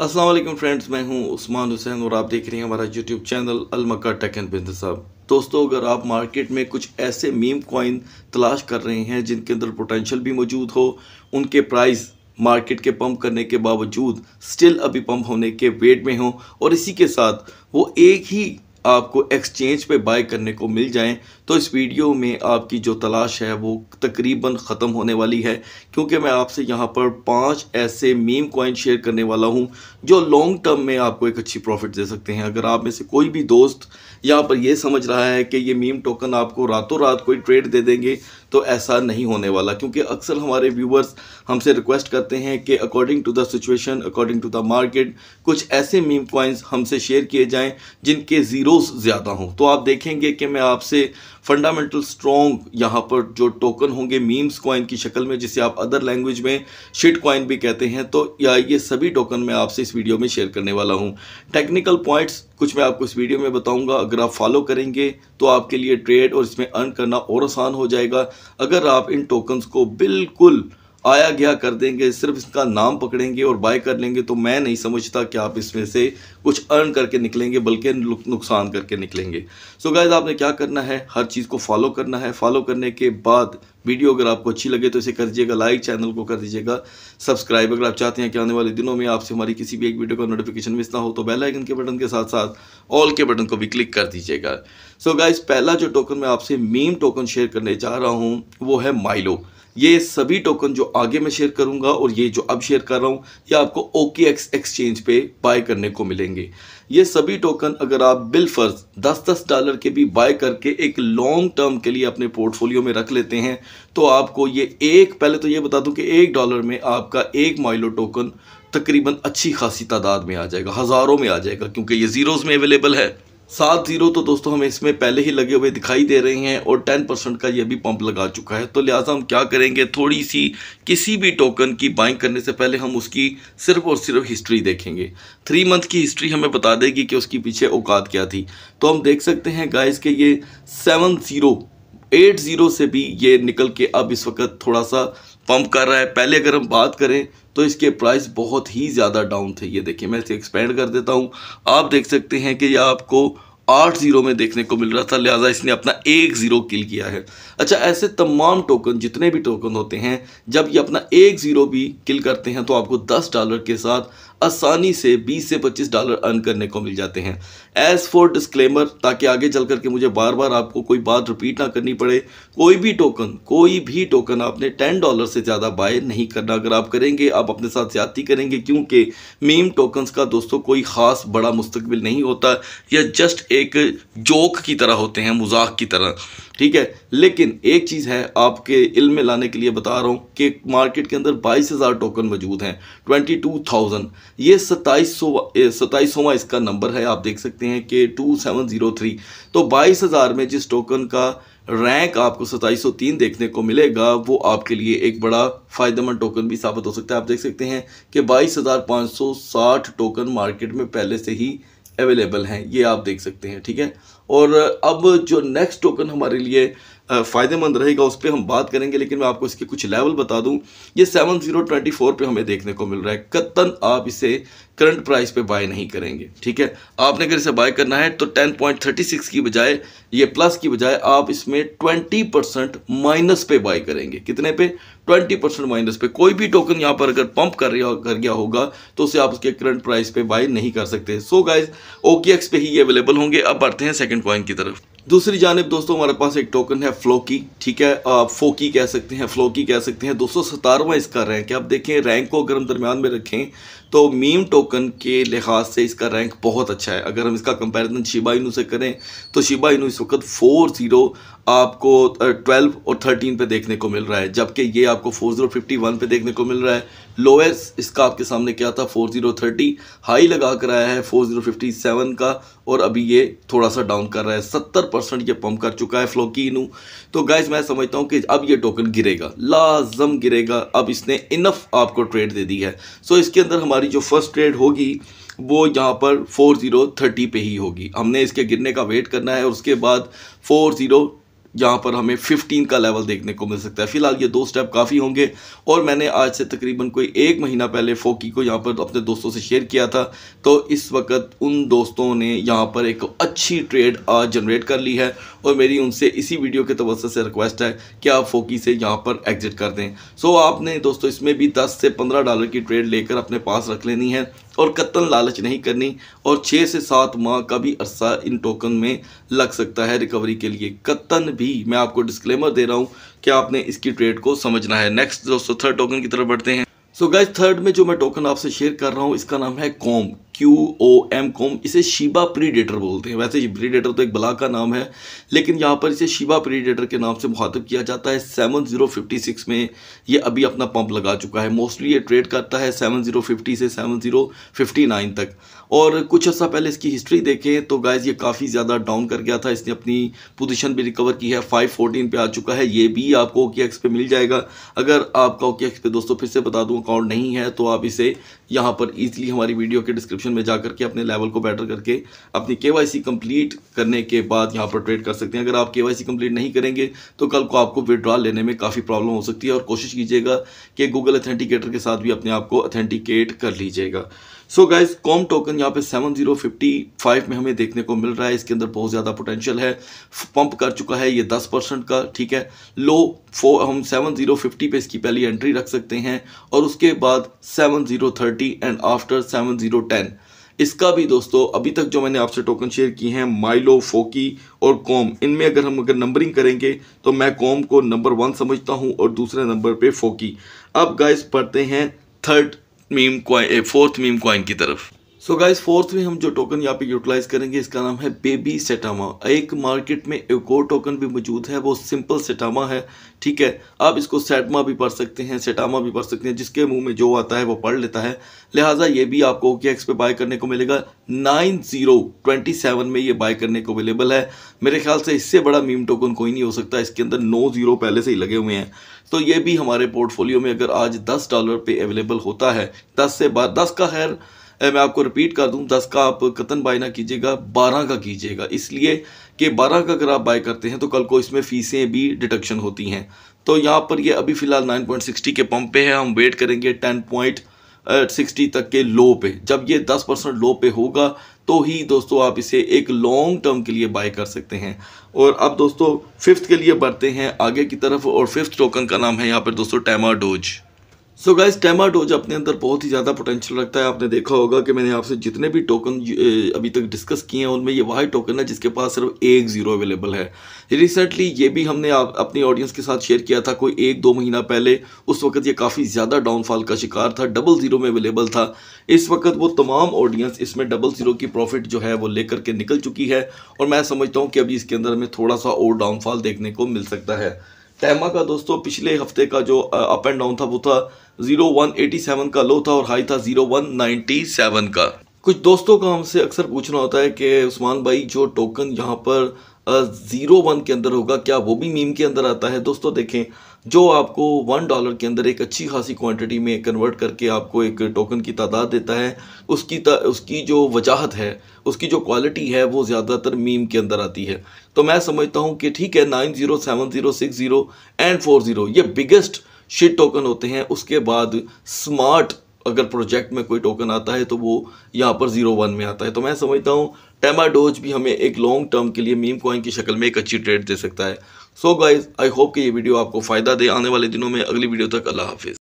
Aslam friends मैं हूं उस्मान हुसैन और आप देख रहे हैं हमारा यूट्यूब चैनल अलमका टेक एंड बिजनेस हब दोस्तों अगर आप मार्केट में कुछ ऐसे मीम कॉइन तलाश कर रहे हैं जिनके अंदर पोटेंशियल भी मौजूद हो उनके प्राइस मार्केट के पंप करने के बावजूद स्टिल अभी पंप होने के वेट में हों और इसी के साथ वो एक ही आपको एक्सचेंज पे बाय करने को मिल जाएं तो इस वीडियो में आपकी जो तलाश है वो तकरीबन ख़त्म होने वाली है क्योंकि मैं आपसे यहाँ पर पांच ऐसे मीम कॉइन शेयर करने वाला हूँ जो लॉन्ग टर्म में आपको एक अच्छी प्रॉफिट दे सकते हैं अगर आप में से कोई भी दोस्त यहाँ पर यह समझ रहा है कि ये मीम टोकन आपको रातों रात कोई ट्रेड दे देंगे तो ऐसा नहीं होने वाला क्योंकि अक्सर हमारे व्यूवर्स हमसे रिक्वेस्ट करते हैं कि according to the situation according to the market कुछ ऐसे मीम कॉइन्स हमसे शेयर किए जाएँ जिनके ज़ीरोज़ ज़्यादा हों तो आप देखेंगे कि मैं आपसे फंडामेंटल स्ट्रॉन्ग यहाँ पर जो टोकन होंगे मीम्स कॉइन की शक्ल में जिसे आप अदर लैंग्वेज में शिट कॉइन भी कहते हैं तो या ये सभी टोकन मैं आपसे इस वीडियो में शेयर करने वाला हूँ टेक्निकल पॉइंट्स कुछ मैं आपको इस वीडियो में बताऊंगा अगर आप फॉलो करेंगे तो आपके लिए ट्रेड और इसमें अर्न करना और आसान हो जाएगा अगर आप इन टोकन्स को बिल्कुल आया गया कर देंगे सिर्फ इसका नाम पकड़ेंगे और बाय कर लेंगे तो मैं नहीं समझता कि आप इसमें से कुछ अर्न करके निकलेंगे बल्कि नुकसान करके निकलेंगे सो so गाइज आपने क्या करना है हर चीज़ को फॉलो करना है फॉलो करने के बाद वीडियो अगर आपको अच्छी लगे तो इसे कर दीजिएगा लाइक चैनल को कर दीजिएगा सब्सक्राइब अगर आप चाहते हैं कि आने वाले दिनों में आपसे हमारी किसी भी एक वीडियो का नोटिफिकेशन मिस ना हो तो बेल आइकन के बटन के साथ साथ ऑल के बटन को भी क्लिक कर दीजिएगा सो गाइज पहला जो टोकन मैं आपसे मीम टोकन शेयर करने जा रहा हूँ वो है माइलो ये सभी टोकन जो आगे मैं शेयर करूंगा और ये जो अब शेयर कर रहा हूँ ये आपको ओके एक्स एक्सचेंज पे बाय करने को मिलेंगे ये सभी टोकन अगर आप बिल फर्ज दस दस डॉलर के भी बाय करके एक लॉन्ग टर्म के लिए अपने पोर्टफोलियो में रख लेते हैं तो आपको ये एक पहले तो ये बता दूं कि एक डॉलर में आपका एक माइलो टोकन तकरीबन अच्छी खासी तादाद में आ जाएगा हज़ारों में आ जाएगा क्योंकि ये ज़ीरोज़ में अवेलेबल है सात जीरो तो दोस्तों हमें इसमें पहले ही लगे हुए दिखाई दे रहे हैं और टेन परसेंट का ये भी पंप लगा चुका है तो लिहाजा हम क्या करेंगे थोड़ी सी किसी भी टोकन की बाइंग करने से पहले हम उसकी सिर्फ और सिर्फ हिस्ट्री देखेंगे थ्री मंथ की हिस्ट्री हमें बता देगी कि उसकी पीछे औकात क्या थी तो हम देख सकते हैं गाइस के ये सेवन जीरो एट जीरो से भी ये निकल के अब इस वक्त थोड़ा सा पंप कर रहा है पहले अगर हम बात करें तो इसके प्राइस बहुत ही ज़्यादा डाउन थे ये देखिए मैं इसे एक्सपेंड कर देता हूँ आप देख सकते हैं कि यह आपको आठ ज़ीरो में देखने को मिल रहा था लिहाजा इसने अपना एक ज़ीरो किल किया है अच्छा ऐसे तमाम टोकन जितने भी टोकन होते हैं जब ये अपना एक ज़ीरो भी किल करते हैं तो आपको दस डॉलर के साथ आसानी से 20 से 25 डॉलर अर्न करने को मिल जाते हैं एज फॉर डिस्क्लेमर ताकि आगे चल करके मुझे बार बार आपको कोई बात रिपीट ना करनी पड़े कोई भी टोकन कोई भी टोकन आपने 10 डॉलर से ज़्यादा बाय नहीं करना अगर आप करेंगे आप अपने साथ ज्यादा करेंगे क्योंकि मीम टोकन्स का दोस्तों कोई ख़ास बड़ा मुस्तबिल नहीं होता या जस्ट एक जोक की तरह होते हैं मजाक की तरह ठीक है लेकिन एक चीज़ है आपके इल्म में लाने के लिए बता रहा हूँ कि मार्केट के अंदर बाईस हज़ार टोकन मौजूद हैं ट्वेंटी टू थाउजेंड ये सत्ताईस सौ इसका नंबर है आप देख सकते हैं कि टू सेवन ज़ीरो थ्री तो बाईस हज़ार में जिस टोकन का रैंक आपको 2703 देखने को मिलेगा वो आपके लिए एक बड़ा फ़ायदेमंद टोकन भी साबित हो सकता है आप देख सकते हैं कि बाईस टोकन मार्केट में पहले से ही अवेलेबल हैं ये आप देख सकते हैं ठीक है और अब जो नेक्स्ट टोकन हमारे लिए फ़ायदेमंद रहेगा उस पर हम बात करेंगे लेकिन मैं आपको इसके कुछ लेवल बता दूं ये सेवन जीरो ट्वेंटी फोर पर हमें देखने को मिल रहा है कत्तन आप इसे करंट प्राइस पे बाय नहीं करेंगे ठीक है आपने अगर इसे बाय करना है तो टेन पॉइंट थर्टी सिक्स की बजाय ये प्लस की बजाय आप इसमें ट्वेंटी परसेंट माइनस पे बाय करेंगे कितने पे ट्वेंटी परसेंट माइनस पे कोई भी टोकन यहाँ पर अगर पंप कर रहा कर गया होगा तो उसे आप उसके करंट प्राइस पर बाय नहीं कर सकते सो गाइज ओके पे ही ये अवेलेबल होंगे अब बढ़ते हैं सेकेंड पॉइंट की तरफ दूसरी जानब दोस्तों हमारे पास एक टोकन है फ्लोकी ठीक है आप फोकी कह सकते हैं फ्लोकी कह सकते हैं दो सौ सतारवा इसका रैंक है आप देखें रैंक को अगर हम दरमियान में रखें तो मीम टोकन के लिहाज से इसका रैंक बहुत अच्छा है अगर हम इसका कंपैरिजन शिबा इनू से करें तो शिबा इनू इस वक्त फोर ज़ीरो आपको ट्वेल्व और थर्टीन पे देखने को मिल रहा है जबकि ये आपको फोर ज़ीरो फिफ्टी वन पे देखने को मिल रहा है लोएस्ट इसका आपके सामने क्या था फोर ज़ीरो थर्टी हाई लगा कर आया है फोर ज़ीरो फिफ्टी सेवन का और अभी ये थोड़ा सा डाउन कर रहा है सत्तर परसेंट ये पम्प कर चुका है फ्लोकिनू तो गाइज मैं समझता हूँ कि अब ये टोकन गिरेगा लाजम गिरेगा अब इसने इनफ आपको ट्रेड दे दी है सो इसके अंदर हमारी जो फर्स्ट ट्रेड होगी वो यहाँ पर फोर ज़ीरो थर्टी पे ही होगी हमने इसके गिरने का वेट करना है और उसके बाद फोर ज़ीरो यहाँ पर हमें 15 का लेवल देखने को मिल सकता है फिलहाल ये दो स्टेप काफ़ी होंगे और मैंने आज से तकरीबन कोई एक महीना पहले फोकी को यहाँ पर अपने दोस्तों से शेयर किया था तो इस वक्त उन दोस्तों ने यहाँ पर एक अच्छी ट्रेड आज जनरेट कर ली है और मेरी उनसे इसी वीडियो के तवसत से रिक्वेस्ट है कि आप फोकी से यहाँ पर एग्जिट कर दें सो आपने दोस्तों इसमें भी दस से पंद्रह डॉलर की ट्रेड लेकर अपने पास रख लेनी है और कत्तन लालच नहीं करनी और छः से सात माह का भी अरसा इन टोकन में लग सकता है रिकवरी के लिए कत्तन भी मैं आपको डिस्क्लेमर दे रहा हूँ कि आपने इसकी ट्रेड को समझना है नेक्स्ट दोस्तों थर्ड टोकन की तरफ बढ़ते हैं सो गाइज थर्ड में जो मैं टोकन आपसे शेयर कर रहा हूँ इसका नाम है com Q O M com इसे शिबा प्रीडेटर बोलते हैं वैसे प्रीडेटर तो एक बला का नाम है लेकिन यहाँ पर इसे शिबा प्रीडेटर के नाम से मुखातब किया जाता है सेवन ज़ीरो फिफ्टी सिक्स में ये अभी अपना पंप लगा चुका है मोस्टली ये ट्रेड करता है सेवन ज़ीरो फिफ्टी से सेवन ज़ीरो फिफ्टी नाइन तक और कुछ अर्सा पहले इसकी हिस्ट्री देखें तो गाइज ये काफ़ी ज़्यादा डाउन कर गया था इसने अपनी पोजिशन भी रिकवर की है फाइव फोर्टीन आ चुका है ये भी आपको ओके पे मिल जाएगा अगर आपका ओके पे दोस्तों फिर से बता दूँ अकाउंट नहीं है तो आप इसे यहाँ पर ईजिली हमारी वीडियो के डिस्क्रिप्शन सेक्शन में जाकर के अपने लेवल को बेटर करके अपनी के कंप्लीट करने के बाद यहाँ पर ट्रेड कर सकते हैं अगर आप के वाई कंप्लीट नहीं करेंगे तो कल को आपको विड्रॉल लेने में काफ़ी प्रॉब्लम हो सकती है और कोशिश कीजिएगा कि गूगल अथेंटिकेटर के साथ भी अपने आप को अथेंटिकेट कर लीजिएगा सो गाइज कॉम टोकन यहाँ पे 7055 में हमें देखने को मिल रहा है इसके अंदर बहुत ज़्यादा पोटेंशियल है पंप कर चुका है ये 10 परसेंट का ठीक है लो फो हम 7050 पे इसकी पहली एंट्री रख सकते हैं और उसके बाद 7030 एंड आफ्टर 7010 इसका भी दोस्तों अभी तक जो मैंने आपसे टोकन शेयर किए हैं माइलो फोकी और कॉम इनमें अगर हम अगर नंबरिंग करेंगे तो मैं कॉम को नंबर वन समझता हूं और दूसरे नंबर पे फोकी अब गाइस पढ़ते हैं third meme coin fourth meme coin की तरफ सो गाइस फोर्थ में हम जो टोकन यहाँ पे यूटिलाइज करेंगे इसका नाम है बेबी सेटामा एक मार्केट में एक और टोकन भी मौजूद है वो सिंपल सेटामा है ठीक है आप इसको सेटमा भी पढ़ सकते हैं सेटामा भी पढ़ सकते हैं जिसके मुंह में जो आता है वो पढ़ लेता है लिहाजा ये भी आपको ओके एक्स पे बाय करने को मिलेगा नाइन जीरो ट्वेंटी सेवन में ये बाय करने को अवेलेबल है मेरे ख्याल से इससे बड़ा मीम टोकन कोई नहीं हो सकता इसके अंदर नौ जीरो पहले से ही लगे हुए हैं तो ये भी हमारे पोर्टफोलियो में अगर आज दस डॉलर पे अवेलेबल होता है दस से बाद दस का खैर मैं आपको रिपीट कर दूं दस का आप कतन बाय ना कीजिएगा बारह का कीजिएगा इसलिए कि बारह का अगर आप बाय करते हैं तो कल को इसमें फ़ीसें भी डिडक्शन होती हैं तो यहाँ पर ये अभी फ़िलहाल नाइन पॉइंट सिक्सटी के पंप पे है हम वेट करेंगे टेन पॉइंट सिक्सटी तक के लो पे जब ये दस परसेंट लो पे होगा तो ही दोस्तों आप इसे एक लॉन्ग टर्म के लिए बाय कर सकते हैं और अब दोस्तों फिफ्थ के लिए बढ़ते हैं आगे की तरफ और फिफ्थ टोकन का नाम है यहाँ पर दोस्तों Tamadoge so guys Tamadoge अपने अंदर बहुत ही ज़्यादा पोटेंशियल रखता है आपने देखा होगा कि मैंने आपसे जितने भी टोकन अभी तक डिस्कस किए हैं उनमें ये वही टोकन है जिसके पास सिर्फ एक ज़ीरो अवेलेबल है रिसेंटली ये भी हमने आप अपनी ऑडियंस के साथ शेयर किया था कोई एक दो महीना पहले उस वक्त ये काफ़ी ज़्यादा डाउनफॉल का शिकार था डबल ज़ीरो में अवेलेबल था इस वक्त वो तमाम ऑडियंस इसमें डबल ज़ीरो की प्रॉफिट जो है वो लेकर के निकल चुकी है और मैं समझता हूँ कि अभी इसके अंदर हमें थोड़ा सा और डाउनफॉल देखने को मिल सकता है टैमा का दोस्तों पिछले हफ्ते का जो अप एंड डाउन था वो था जीरो वन एटी सेवन का लो था और हाई था जीरो वन नाइनटी सेवन का कुछ दोस्तों का हमसे अक्सर पूछना होता है कि उस्मान भाई जो टोकन यहाँ पर ज़ीरो वन के अंदर होगा क्या वो भी मीम के अंदर आता है दोस्तों देखें जो आपको वन डॉलर के अंदर एक अच्छी खासी क्वांटिटी में कन्वर्ट करके आपको एक टोकन की तादाद देता है उसकी ता, उसकी जो वजाहत है उसकी जो क्वालिटी है वो ज़्यादातर मीम के अंदर आती है तो मैं समझता हूँ कि ठीक है nine zero seven zero six zero and four zero ये बिगेस्ट शिट टोकन होते हैं उसके बाद स्मार्ट अगर प्रोजेक्ट में कोई टोकन आता है तो वो यहाँ पर जीरो वन में आता है तो मैं समझता हूँ टेमाडोज भी हमें एक लॉन्ग टर्म के लिए मीम कॉइन की शक्ल में एक अच्छी ट्रेड दे सकता है सो गाइज आई होप कि ये वीडियो आपको फ़ायदा दे आने वाले दिनों में अगली वीडियो तक अल्लाह हाफिज़